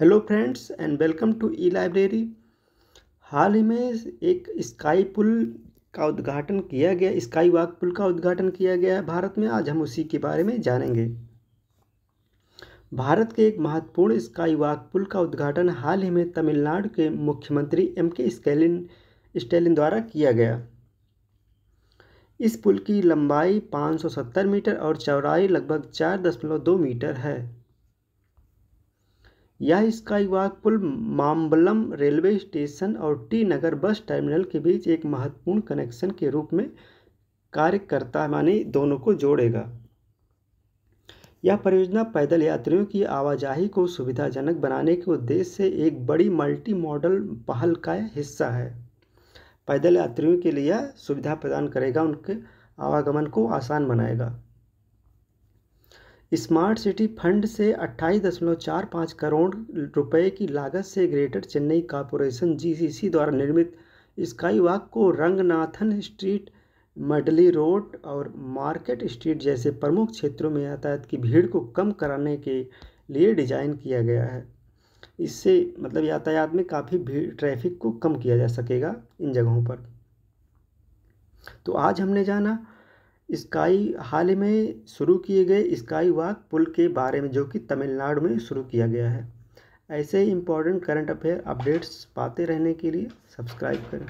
hello friends and welcome to e library हाल ही में एक स्काई पुल का उद्घाटन किया गया स्काई वॉक पुल का उद्घाटन किया गया है भारत में आज हम उसी के बारे में जानेंगे भारत के एक महत्वपूर्ण स्काई वॉक पुल का उद्घाटन हाल ही में तमिलनाडु के मुख्यमंत्री एम के स्टेलिन स्टैलिन द्वारा किया गया इस पुल की लंबाई 570 मीटर और चौड़ाई लगभग 4.2 मीटर है यह स्काई वॉक पुल माम्बलम रेलवे स्टेशन और टी नगर बस टर्मिनल के बीच एक महत्वपूर्ण कनेक्शन के रूप में कार्य करता है मानी दोनों को जोड़ेगा यह परियोजना पैदल यात्रियों की आवाजाही को सुविधाजनक बनाने के उद्देश्य से एक बड़ी मल्टी मॉडल पहल का हिस्सा है पैदल यात्रियों के लिए सुविधा प्रदान करेगा उनके आवागमन को आसान बनाएगा स्मार्ट सिटी फंड से अट्ठाईस दशमलव चार पाँच करोड़ रुपए की लागत से ग्रेटर चेन्नई कॉरपोरेशन जीसीसी द्वारा निर्मित स्काई वॉक को रंगनाथन स्ट्रीट मडली रोड और मार्केट स्ट्रीट जैसे प्रमुख क्षेत्रों में यातायात की भीड़ को कम कराने के लिए डिजाइन किया गया है इससे मतलब यातायात में काफ़ी भीड़ ट्रैफिक को कम किया जा सकेगा इन जगहों पर तो आज हमने जाना स्काई हाल ही में शुरू किए गए स्काई वॉक पुल के बारे में जो कि तमिलनाडु में शुरू किया गया है ऐसे ही इम्पोर्टेंट करंट अफेयर अपडेट्स पाते रहने के लिए सब्सक्राइब करें